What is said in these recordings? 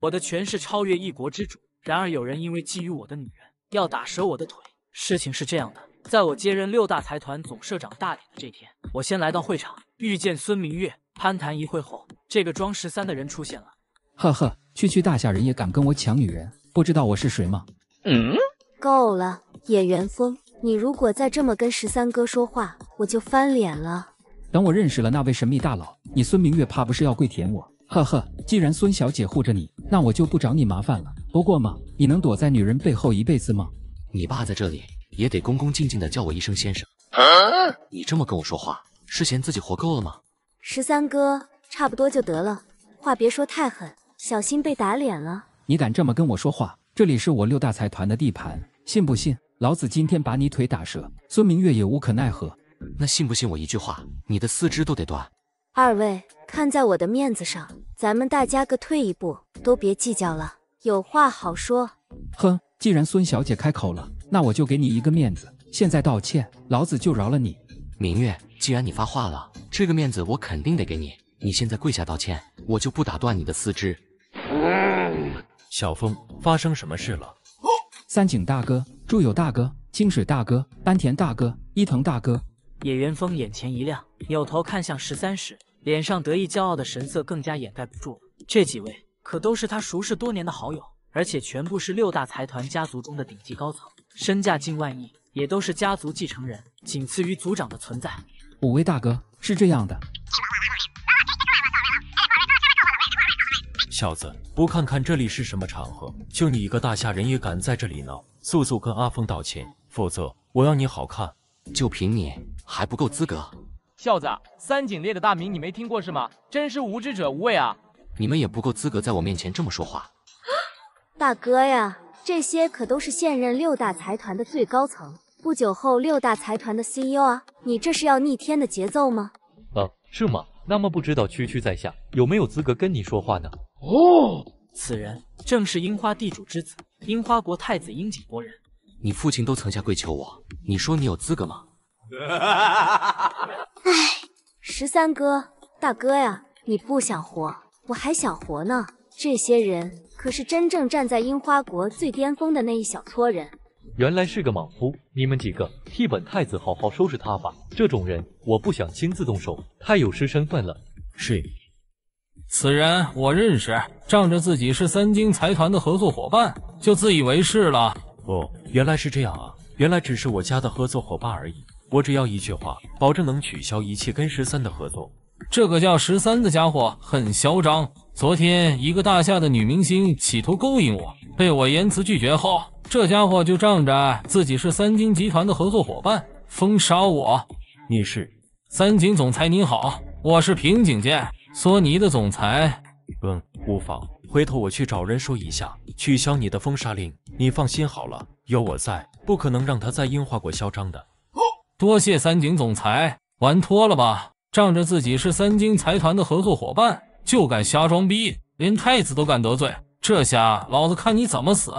我的权势超越一国之主，然而有人因为觊觎我的女人，要打折我的腿。事情是这样的，在我接任六大财团总社长大典的这天，我先来到会场，遇见孙明月，攀谈一会后，这个装十三的人出现了。呵呵，区区大夏人也敢跟我抢女人，不知道我是谁吗？嗯，够了，野原风，你如果再这么跟十三哥说话，我就翻脸了。等我认识了那位神秘大佬，你孙明月怕不是要跪舔我？呵呵，既然孙小姐护着你。那我就不找你麻烦了。不过嘛，你能躲在女人背后一辈子吗？你爸在这里也得恭恭敬敬的叫我一声先生。你这么跟我说话，是嫌自己活够了吗？十三哥，差不多就得了，话别说太狠，小心被打脸了。你敢这么跟我说话？这里是我六大财团的地盘，信不信？老子今天把你腿打折。孙明月也无可奈何。那信不信我一句话，你的四肢都得断。二位，看在我的面子上。咱们大家各退一步，都别计较了，有话好说。哼，既然孙小姐开口了，那我就给你一个面子，现在道歉，老子就饶了你。明月，既然你发话了，这个面子我肯定得给你。你现在跪下道歉，我就不打断你的四肢。小峰，发生什么事了？三井大哥、祝友大哥、清水大哥、安田大哥、伊藤大哥，野原风眼前一亮，扭头看向十三时。脸上得意骄傲的神色更加掩盖不住了。这几位可都是他熟识多年的好友，而且全部是六大财团家族中的顶级高层，身价近万亿，也都是家族继承人，仅次于族长的存在。五位大哥，是这样的。小子，不看看这里是什么场合，就你一个大夏人也敢在这里闹，速速跟阿峰道歉，否则我要你好看！就凭你，还不够资格。孝子，三井烈的大名你没听过是吗？真是无知者无畏啊！你们也不够资格在我面前这么说话。大哥呀，这些可都是现任六大财团的最高层，不久后六大财团的 CEO 啊！你这是要逆天的节奏吗？嗯，是吗？那么不知道区区在下有没有资格跟你说话呢？哦，此人正是樱花地主之子，樱花国太子樱井国人。你父亲都曾下跪求我，你说你有资格吗？十三哥，大哥呀，你不想活，我还想活呢。这些人可是真正站在樱花国最巅峰的那一小撮人。原来是个莽夫，你们几个替本太子好好收拾他吧。这种人我不想亲自动手，太有失身份了。是。此人我认识，仗着自己是三金财团的合作伙伴，就自以为是了。哦，原来是这样啊，原来只是我家的合作伙伴而已。我只要一句话，保证能取消一切跟十三的合作。这个叫十三的家伙很嚣张。昨天，一个大夏的女明星企图勾引我，被我严词拒绝后，这家伙就仗着自己是三井集团的合作伙伴，封杀我。你是三井总裁，您好，我是平井健，索尼的总裁。嗯，无妨，回头我去找人说一下，取消你的封杀令。你放心好了，有我在，不可能让他在樱花国嚣张的。多谢三井总裁，玩脱了吧？仗着自己是三井财团的合作伙伴，就敢瞎装逼，连太子都敢得罪。这下老子看你怎么死！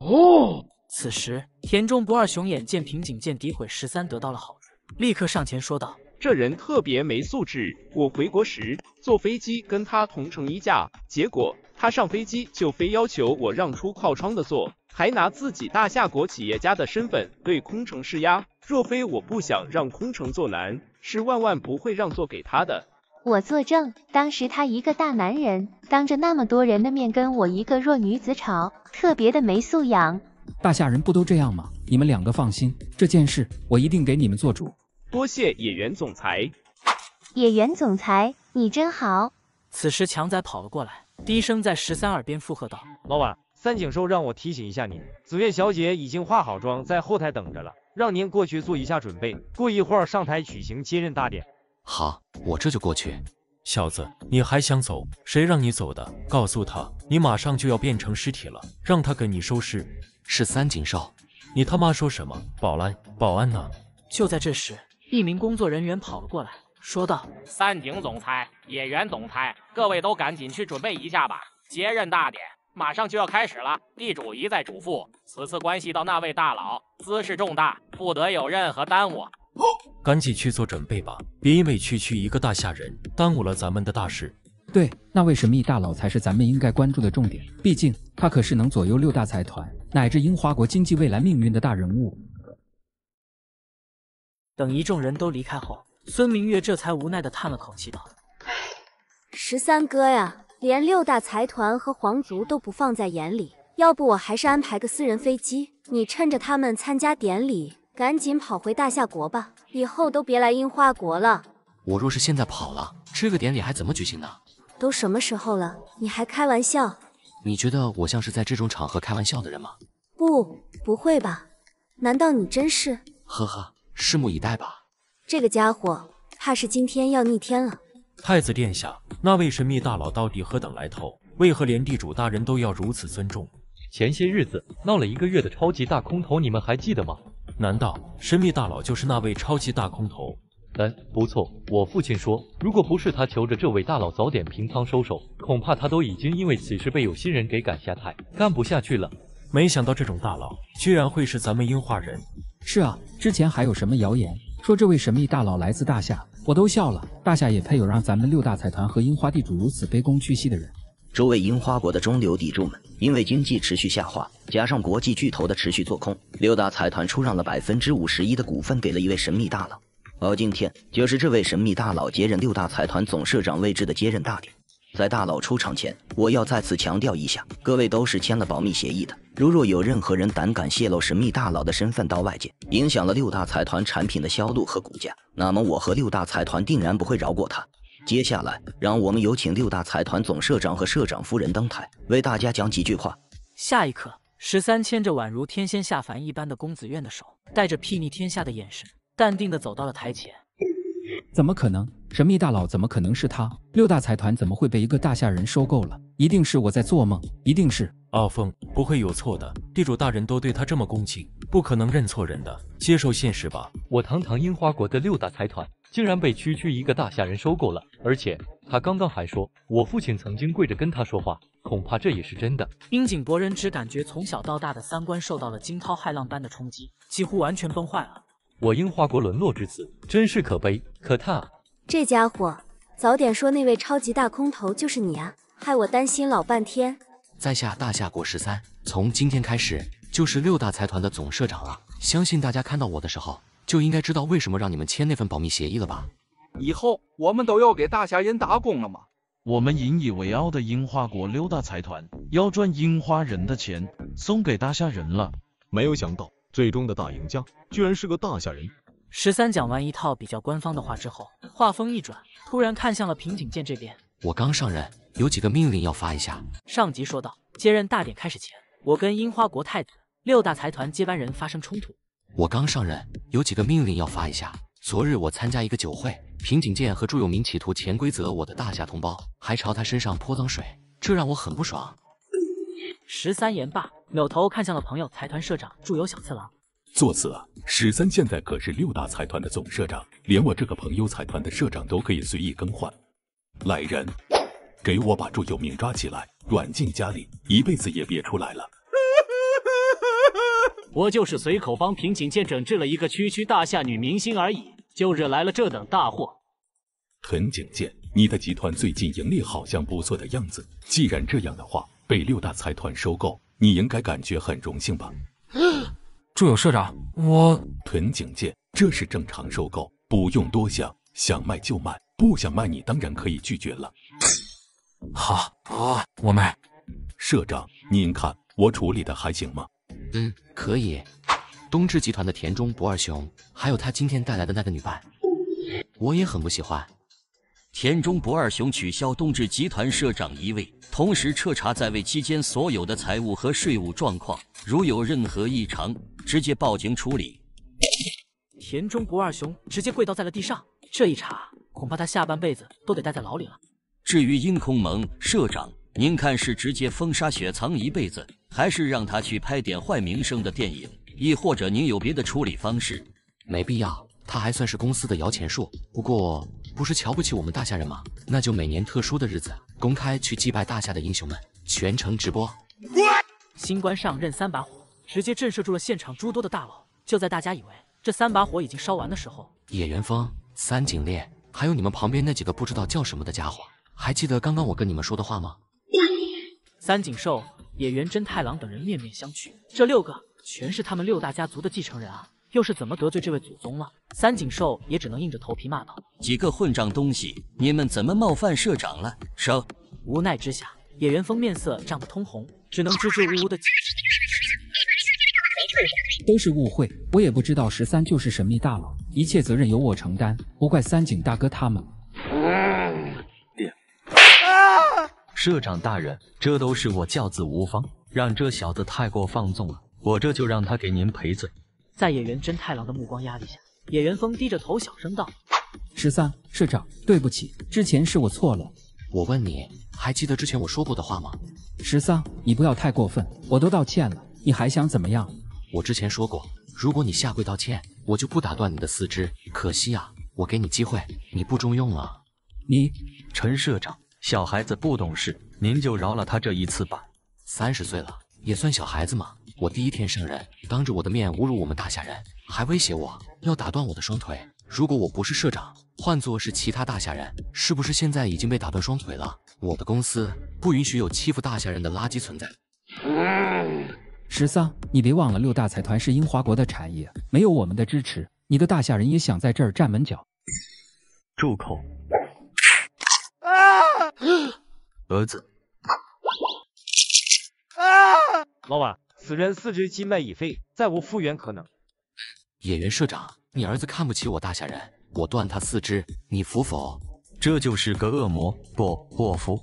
哦。此时，田中不二雄眼见平井健诋毁十三得到了好处，立刻上前说道：“这人特别没素质。我回国时坐飞机，跟他同乘一架，结果他上飞机就非要求我让出靠窗的座。”还拿自己大夏国企业家的身份对空城施压，若非我不想让空城做难，是万万不会让座给他的。我作证，当时他一个大男人，当着那么多人的面跟我一个弱女子吵，特别的没素养。大夏人不都这样吗？你们两个放心，这件事我一定给你们做主。多谢野原总裁，野原总裁，你真好。此时强仔跑了过来，低声在十三耳边附和道：“老板。”三井寿，让我提醒一下您，紫月小姐已经化好妆，在后台等着了，让您过去做一下准备。过一会儿上台举行接任大典。好，我这就过去。小子，你还想走？谁让你走的？告诉他，你马上就要变成尸体了，让他给你收尸。是三井寿，你他妈说什么？保安，保安呢？就在这时，一名工作人员跑了过来，说道：“三井总裁，野原总裁，各位都赶紧去准备一下吧，接任大典。”马上就要开始了，地主一再嘱咐，此次关系到那位大佬，兹事重大，不得有任何耽误。赶紧去做准备吧，别因为区区一个大下人耽误了咱们的大事。对，那位神秘大佬才是咱们应该关注的重点，毕竟他可是能左右六大财团乃至樱花国经济未来命运的大人物。等一众人都离开后，孙明月这才无奈的叹了口气道：“哎，十三哥呀。”连六大财团和皇族都不放在眼里，要不我还是安排个私人飞机，你趁着他们参加典礼，赶紧跑回大夏国吧。以后都别来樱花国了。我若是现在跑了，这个典礼还怎么举行呢？都什么时候了，你还开玩笑？你觉得我像是在这种场合开玩笑的人吗？不，不会吧？难道你真是？呵呵，拭目以待吧。这个家伙，怕是今天要逆天了。太子殿下，那位神秘大佬到底何等来头？为何连地主大人都要如此尊重？前些日子闹了一个月的超级大空头，你们还记得吗？难道神秘大佬就是那位超级大空头？嗯，不错，我父亲说，如果不是他求着这位大佬早点平仓收手，恐怕他都已经因为此事被有心人给赶下台，干不下去了。没想到这种大佬居然会是咱们樱花人。是啊，之前还有什么谣言说这位神秘大佬来自大夏？我都笑了，大夏也配有让咱们六大财团和樱花地主如此卑躬屈膝的人。诸位樱花国的中流砥柱们，因为经济持续下滑，加上国际巨头的持续做空，六大财团出让了百分之五十一的股份给了一位神秘大佬。而今天就是这位神秘大佬接任六大财团总社长位置的接任大典。在大佬出场前，我要再次强调一下，各位都是签了保密协议的。如若有任何人胆敢泄露神秘大佬的身份到外界，影响了六大财团产品的销路和股价，那么我和六大财团定然不会饶过他。接下来，让我们有请六大财团总社长和社长夫人登台，为大家讲几句话。下一刻，十三牵着宛如天仙下凡一般的公子苑的手，带着睥睨天下的眼神，淡定的走到了台前。怎么可能？神秘大佬怎么可能是他？六大财团怎么会被一个大下人收购了？一定是我在做梦，一定是阿凤，不会有错的。地主大人都对他这么恭敬，不可能认错人的。接受现实吧，我堂堂樱花国的六大财团，竟然被区区一个大下人收购了。而且他刚刚还说，我父亲曾经跪着跟他说话，恐怕这也是真的。樱井博人只感觉从小到大的三观受到了惊涛骇浪般的冲击，几乎完全崩坏了。我樱花国沦落至此，真是可悲可叹。这家伙早点说，那位超级大空投就是你啊，害我担心老半天。在下大夏国十三，从今天开始就是六大财团的总社长了。相信大家看到我的时候，就应该知道为什么让你们签那份保密协议了吧？以后我们都要给大夏人打工了吗？我们引以为傲的樱花国六大财团要赚樱花人的钱，送给大夏人了。没有想到，最终的大赢家居然是个大夏人。十三讲完一套比较官方的话之后，话锋一转，突然看向了平井健这边。我刚上任，有几个命令要发一下。上级说道：“接任大典开始前，我跟樱花国太子、六大财团接班人发生冲突。我刚上任，有几个命令要发一下。昨日我参加一个酒会，平井健和祝有明企图潜规则我的大夏同胞，还朝他身上泼脏水，这让我很不爽。”十三言罢，扭头看向了朋友财团社长祝有小次郎。作死啊！十三现在可是六大财团的总社长，连我这个朋友财团的社长都可以随意更换。来人，给我把祝有明抓起来，软禁家里，一辈子也别出来了。我就是随口帮平井健整治了一个区区大夏女明星而已，就惹来了这等大祸。藤井健，你的集团最近盈利好像不错的样子。既然这样的话，被六大财团收购，你应该感觉很荣幸吧？住友社长，我屯井戒，这是正常收购，不用多想，想卖就卖，不想卖你当然可以拒绝了。好，好，我卖。社长，您看我处理的还行吗？嗯，可以。东芝集团的田中不二雄，还有他今天带来的那个女伴，我也很不喜欢。田中不二雄取消东芝集团社长一位，同时彻查在位期间所有的财务和税务状况，如有任何异常，直接报警处理。田中不二雄直接跪倒在了地上，这一查，恐怕他下半辈子都得待在牢里了。至于殷空蒙社长，您看是直接封杀雪藏一辈子，还是让他去拍点坏名声的电影，亦或者您有别的处理方式？没必要，他还算是公司的摇钱树，不过。不是瞧不起我们大夏人吗？那就每年特殊的日子，公开去祭拜大夏的英雄们，全程直播。新官上任三把火，直接震慑住了现场诸多的大佬。就在大家以为这三把火已经烧完的时候，野原风、三井烈，还有你们旁边那几个不知道叫什么的家伙，还记得刚刚我跟你们说的话吗？三井寿、野原真太郎等人面面相觑，这六个全是他们六大家族的继承人啊。又是怎么得罪这位祖宗了？三井寿也只能硬着头皮骂道：“几个混账东西，你们怎么冒犯社长了？”生无奈之下，野原风面色涨得通红，只能支支吾吾的：“解释：“都是误会，我也不知道十三就是神秘大佬，一切责任由我承担，不怪三井大哥他们。”爹，社长大人，这都是我教子无方，让这小子太过放纵了，我这就让他给您赔罪。在野原真太郎的目光压力下，野原峰低着头小声道：“十三社长，对不起，之前是我错了。我问你，还记得之前我说过的话吗？十三，你不要太过分，我都道歉了，你还想怎么样？我之前说过，如果你下跪道歉，我就不打断你的四肢。可惜啊，我给你机会，你不中用了。你，陈社长，小孩子不懂事，您就饶了他这一次吧。三十岁了，也算小孩子吗？”我第一天上任，当着我的面侮辱我们大夏人，还威胁我要打断我的双腿。如果我不是社长，换做是其他大夏人，是不是现在已经被打断双腿了？我的公司不允许有欺负大夏人的垃圾存在。十三，你别忘了，六大财团是英华国的产业，没有我们的支持，你的大夏人也想在这儿站稳脚？住口！儿子！啊！老板！此人四肢筋脉已废，再无复原可能。野原社长，你儿子看不起我大夏人，我断他四肢，你服否？这就是个恶魔！不，我服。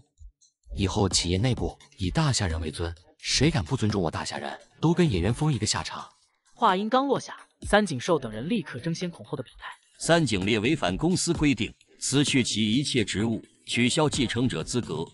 以后企业内部以大夏人为尊，谁敢不尊重我大夏人，都跟野原峰一个下场。话音刚落下，三井寿等人立刻争先恐后的表态。三井烈违反公司规定，辞去其一切职务，取消继承者资格。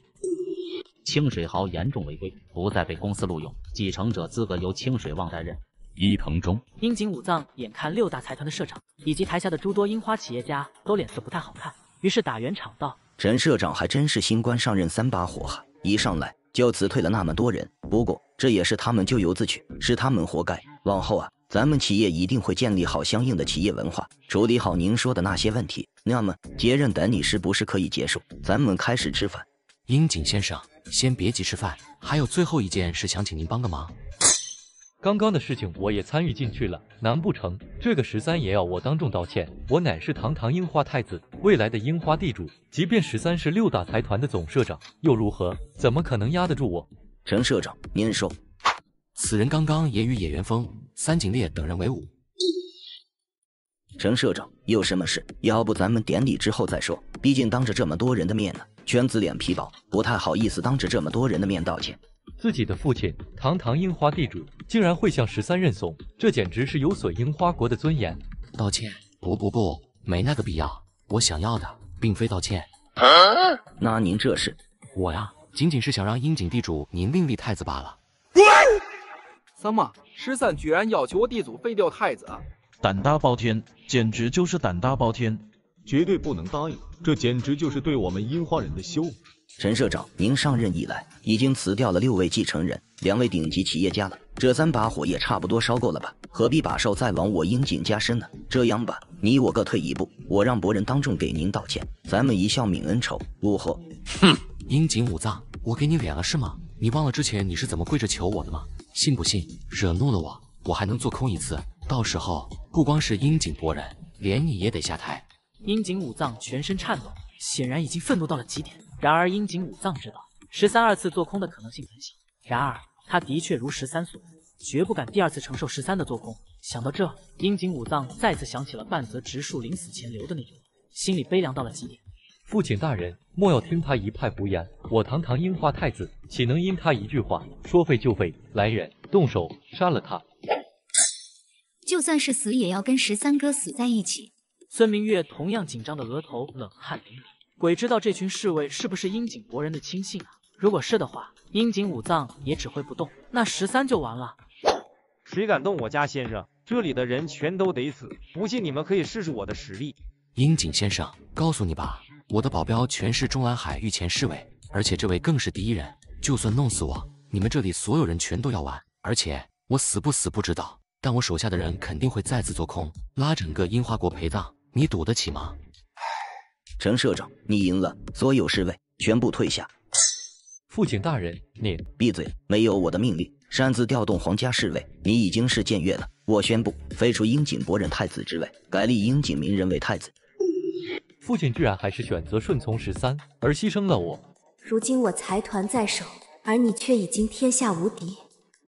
清水豪严重违规，不再被公司录用，继承者资格由清水望担任。伊藤忠、樱井武藏，眼看六大财团的社长以及台下的诸多樱花企业家都脸色不太好看，于是打圆场道：“陈社长还真是新官上任三把火啊，一上来就辞退了那么多人。不过这也是他们咎由自取，是他们活该。往后啊，咱们企业一定会建立好相应的企业文化，处理好您说的那些问题。那么接任等你是不是可以结束？咱们开始吃饭，樱井先生。”先别急吃饭，还有最后一件事想请您帮个忙。刚刚的事情我也参与进去了，难不成这个十三也要我当众道歉？我乃是堂堂樱花太子，未来的樱花地主，即便十三是六大财团的总社长又如何？怎么可能压得住我？陈社长，您说，此人刚刚也与野原峰、三井烈等人为伍。陈社长，有什么事？要不咱们典礼之后再说。毕竟当着这么多人的面呢，犬子脸皮薄，不太好意思当着这么多人的面道歉。自己的父亲，堂堂樱花地主，竟然会向十三认怂，这简直是有损樱花国的尊严。道歉？不不不，没那个必要。我想要的，并非道歉。那您这是，我呀，仅仅是想让樱井地主您另立太子罢了。什么？十三居然要求我地主废掉太子？胆大包天，简直就是胆大包天，绝对不能答应。这简直就是对我们樱花人的羞辱！陈社长，您上任以来已经辞掉了六位继承人、两位顶级企业家了，这三把火也差不多烧够了吧？何必把手再往我樱井家伸呢？这样吧，你我各退一步，我让博人当众给您道歉，咱们一笑泯恩仇，如何？哼，樱井五藏，我给你脸了是吗？你忘了之前你是怎么跪着求我的吗？信不信？惹怒了我，我还能做空一次，到时候不光是樱井博人，连你也得下台。樱井武藏全身颤抖，显然已经愤怒到了极点。然而，樱井武藏知道，十三二次做空的可能性很小。然而，他的确如十三所，绝不敢第二次承受十三的做空。想到这，樱井武藏再次想起了半泽直树临死前留的那句，话，心里悲凉到了极点。父亲大人，莫要听他一派胡言！我堂堂樱花太子，岂能因他一句话说废就废？来人，动手杀了他！就算是死，也要跟十三哥死在一起。孙明月同样紧张的额头冷汗淋漓，鬼知道这群侍卫是不是樱井国人的亲信啊？如果是的话，樱井武藏也只会不动，那十三就完了。谁敢动我家先生，这里的人全都得死。不信你们可以试试我的实力。樱井先生，告诉你吧，我的保镖全是中南海御前侍卫，而且这位更是第一人。就算弄死我，你们这里所有人全都要完。而且我死不死不知道，但我手下的人肯定会再次做空，拉整个樱花国陪葬。你赌得起吗？陈社长，你赢了，所有侍卫全部退下。父亲大人，你闭嘴！没有我的命令，擅自调动皇家侍卫，你已经是僭越了。我宣布废除英井博人太子之位，改立英井明仁为太子。父亲居然还是选择顺从十三，而牺牲了我。如今我财团在手，而你却已经天下无敌。